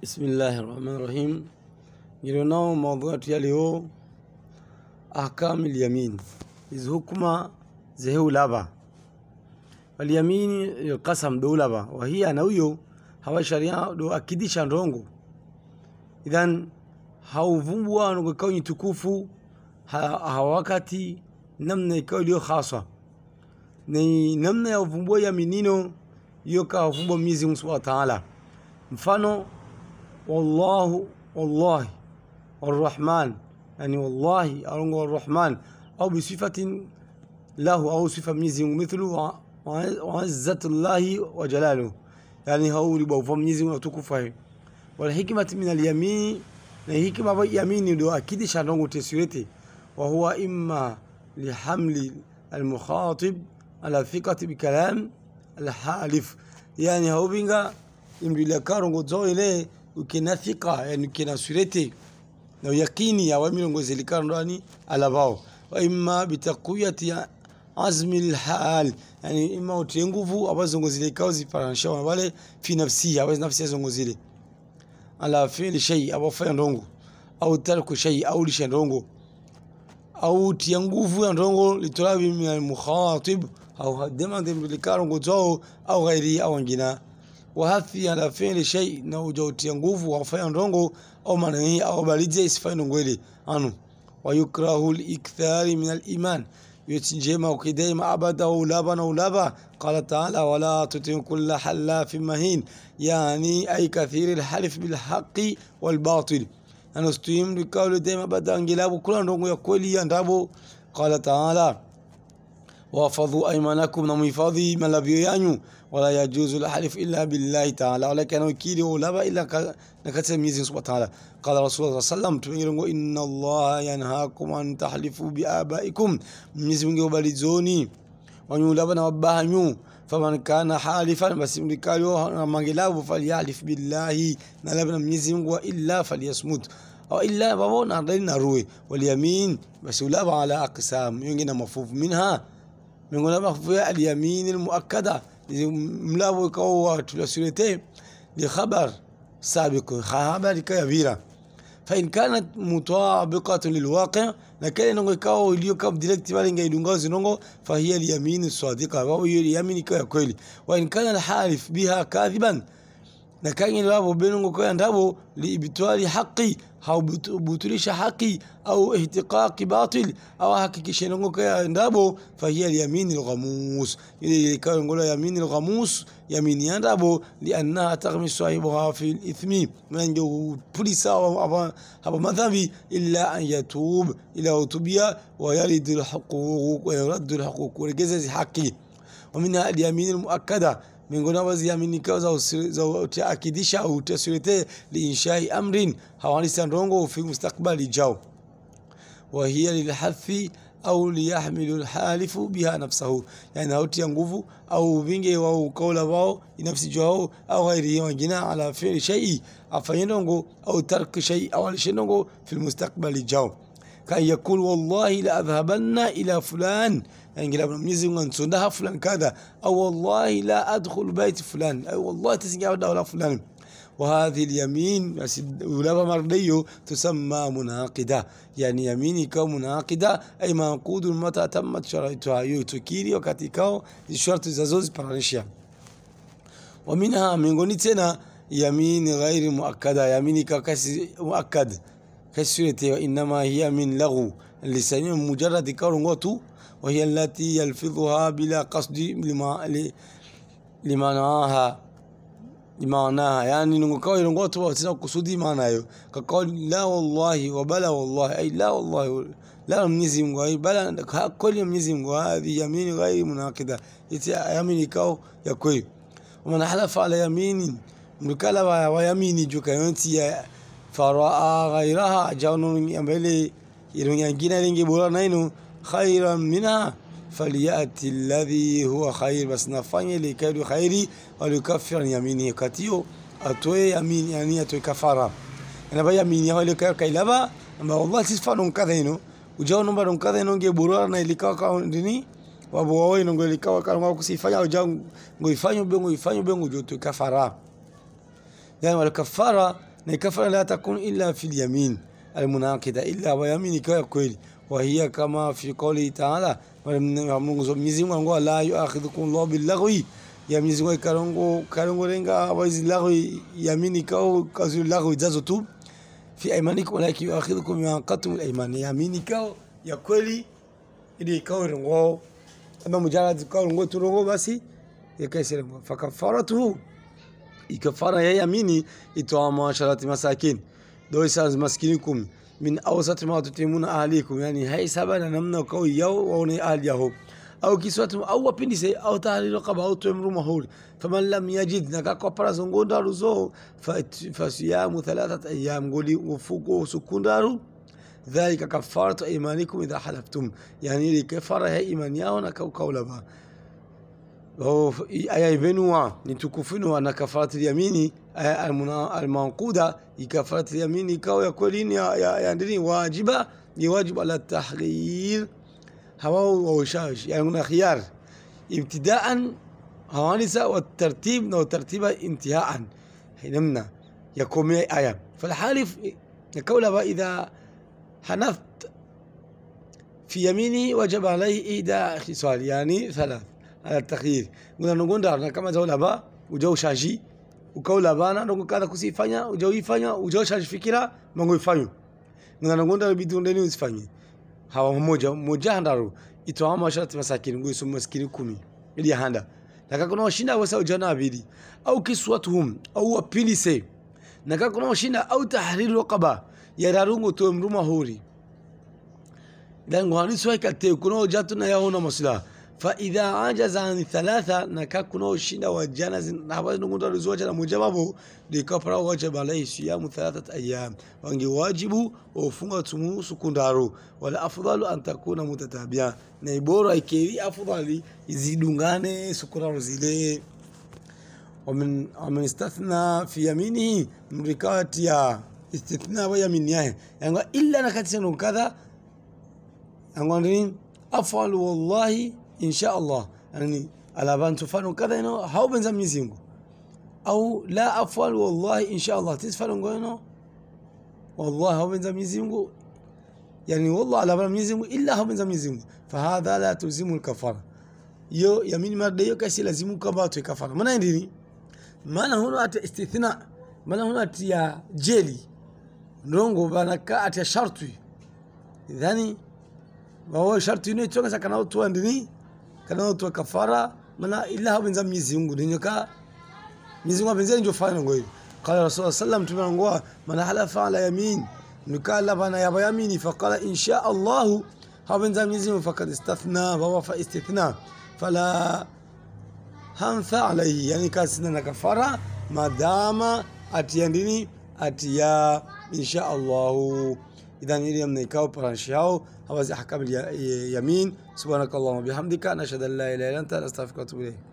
Bismillahi rahmani rahim. Nilio nao maudhui ya leo, ahkamul yamin, hizi hukuma zeheulaba walyamini ilqasam eh, wa wahiya, na huyo hawa sharia do akidisha ndongo idhan hauvumbua ngo ikawa ni tukufu hawakati namna ikao iliyo khaswa ni namna ya uvumbua yaminino iyo kawavumbua mizi Mungu Ta'ala mfano والله والله والرحمن يعني والله أرونغ والرحمن أو بصفة له أو صفة ميزي مثل وعزة الله وجلاله يعني هو اللي بوفا ميزي وتكفاه والحكمة من اليمين الحكمة يعني يمين دو أكيد شارونغ تسويتي وهو إما لحمل المخاطب على ثقة بكلام الحالف يعني هو بينغا يمبي لكارونغ زويلي ukina thika, yani ukina surete na yakini ya wa milongo likano ndani alabao wa imma bitaqwiyati azmi alhal, yani imma utie nguvu ambazo ngozi likao ziparanisha wale fi nafsi ya wazi nafsi zongo zile ile ala fi'li shay abo fa ndongo au tarku shay au lisha ndongo au tia nguvu ya ndongo litolabi mukhatib au hadema ndembe ndimlikaro zao au ghairi au ngina wahathi anafeli shei na ujautia nguvu wafanya ndongo au manani au balidia isifanye ngwele anu wayukrahu likthari min aliman يتنجيما وكديما أبدا ولابا ولابا قال تعالى ولا تطع كل في مهين يعني أي كثير الحلف بالحق والباطل أنا استيم لقول ديما أبدا انجلاب كل نونغ يقول قال تعالى وافضوا ايمانكم نميفاضي من لبيو يانيو ولا يجوز الحلف الا بالله تعالى ولكن وكيلي ولا با الا نكتب ميزي سبحانه وتعالى قال رسول الله صلى الله عليه وسلم ان الله ينهاكم ان تحلفوا بابائكم ميزي بنجي وبالزوني ونيو لبنا وبهنيو فمن كان حالفا بس مكاليو مانجلاو فليحلف بالله نلبنا ميزي والا فليصمت أو إلا بابا نعرضين نروي واليمين بس ولا على أقسام يجينا مفوف منها من هنا مخفية اليمين المؤكدة ملاوي قوات لسورتين لخبر سابق خبر كبيرة فإن كانت مطابقة للواقع لكن نقول كاو اليو كاب ديريكت بالي ngai فهي اليمين الصادقة وهو اليمين كا kweli وإن كان الحالف بها كاذبا لكن الباب بينه كان دابو لإبطال حقي هاو بوتريش حقي أو اهتقاق باطل أو حقك شنغوك يندابو فهي اليمين الغموس يلي كان نقول يمين الغموس يمين يندابو لأنها تغمي صاحبها في الإثم من جو بوليسا أو مذهبي إلا أن يتوب إلى توبية ويرد الحقوق ويرد الحقوق ويجزز حقي ومنها اليمين المؤكدة miongoni mwa ziaminikao za uti, au tasurete liinshai amrin hawanisa ndongo ufi mustakbali jao wa hiya lilhathi au liyahmilu lhalifu biha nafsahu yani ya nguvu au uvinge wa ukaula wao inafsi jao au ya wangina ala fili shai afanye ndongo au tarki shai au alishe ndongo fi mustakbali jao kan yakul wallahi la adhabanna ila fulan ينقلب يعني منيزي وانتونها فلان كذا أو والله لا أدخل بيت فلان أو والله تسجع ولا فلان وهذه اليمين ولا مرضي تسمى مناقدة يعني يمينك مناقدة أي منقود متى تمت شرائطها يتكيري وكاتيكاو الشرط زازوز برانشيا ومنها من غنيتنا يمين غير مؤكدة يميني كسي مؤكد كسرته وإنما هي من لغو اللسانية مجرد كارونغوتو وهي التي يلفظها بلا قصد لما لمعناها لمعناها يعني نقول نقول تبغى تسمع قصدي معناه أيوة. كقول لا والله وبلا والله أي لا والله لا منزيم غاي بلا كل منزي مغاي هذه يمين غاي مناقدة يتي يمين كاو يا كوي ومن حلف على يمين مكلبا ويمين جو ينتي فرأى غيرها جاونون يمبلي يرون ينجينا لينجي بولا نينو خيرا منها فليأتي الذي هو خير بس nafanye likelu khairi walikafir yamini katio atoe yamini yani atoe kafara na ba yamini wale kwa kailaba amba Allah sifa nunkadha ino ujao nomba nunkadha ino nge burara na ilikawa kwa ndini wabu wawe ino nge ilikawa kwa nunga kusifanya ujao ngoifanyo bengo ifanyo bengo ujotu kafara yani wale kafara na kafara la takun illa fil yamin المناقضة إلا ويمينك ويقول وهي كما في قوله تعالى ميزيمو غانغو لا يؤاخذكم الله باللغو يا ميزيمو كارونغو كارونغو رينغا وايز اللغو يميني كاو كازو اللغو جازو توب في ايمانكم ولكن يؤاخذكم بما قدتم الايمان يميني كاو يا كولي إلي كاو رينغو اما مجرد كاو رينغو ترونغو باسي يا كاسر فكفارته يكفر يا يميني اتوام عشرات مساكين دويسانز مسكينكم من أوسط ما تتمون أهليكم يعني هاي سبب أنا نمنا قوي يو وني أهل يهو أو كسوة أو بني سي أو تهلي رقب أو تمر مهول فمن لم يجد نكا قبرا زنقو دارو زو فسيام ثلاثة أيام قولي وفوقو سكون دارو ذلك كفارة إيمانكم إذا حلفتم يعني لكفارة هي إيمانيا ونكا قولبا أيبنوا نتكفنوا أن كفارة اليمين المنقودة كفارة اليمين كاو يقولين يا يا واجبة يواجب على التحرير هواو ووشاش يعني هنا خيار ابتداء هوانسة والترتيب أو ترتيب انتهاء نمنا يقوم آية فالحالف يقول إذا حنفت في يمينه وجب عليه إيداء خصال يعني ثلاث ala taghyir unagonda na kama zao la ba ujaushaji ukaula bana ndogo kada kusifanya ifanya ujaoifanya ujaoshajifikira mango ifanywe nganagonda bidu ndeni usifanye hawa mmoja mmoja handaru ito itoa mashati masakin ngui sumu maskini kumi ili handa naka kuna washinda wasa ujana abidi au kiswatuhum au wapili se naka kuna washinda au tahriru raqaba ya rarungu to mruma huri dan gwanisu swa katte kuna ujatu na yaona maslaha فإذا عجز عن الثلاثة نكاكنا وشينا وجانا نحبات نقول الزواج على مجابه لكفر واجب عليه سيام ثلاثة أيام وأنجي واجب وفنغة تمو سكندارو والأفضل أن تكون متتابعة نيبورا إكيري أفضل يزيدونغاني سكندارو زيلي ومن ومن استثنى في يمينه من يا استثناء ويمينه يعني إلا نكتسن كذا يعني أفعل والله insha Allah yani alaban tufano kada ino hau benza Mwenyezi Mungu au la afwal wallahi insha Allah tisfalo ngono wallahi hau benza Mwenyezi Mungu yani wallahi alaban Mwenyezi Mungu illa hau benza Mwenyezi Mungu fahadha la tuzimu alkafara yo yamini marda yo kasi lazimu kabatwe kafara maana ndini maana huno ata istithna maana huno atia jeli ndongo banaka atia shartwi idhani wawo shartwi ne chonga sakana watu andini kana watu kafara mana ila hapo nza Mwenyezi Mungu ninyaka Mwenyezi Mungu apenzi ndio fanya ngo hiyo rasul sallam tumeangwa man halafa ala yamin nikala bana ya yamini faqala insha Allah hapo nza Mungu fakad istathna wa fa istithna fala hamtha alayhi yani kasina na kafara madama atiandini atia insha Allah إذا إليم نيكاو برانشياو هوازي أحكام اليمين سبحانك اللهم وبحمدك نشهد أن لا إله إلا أنت نستغفرك ونتوب إليك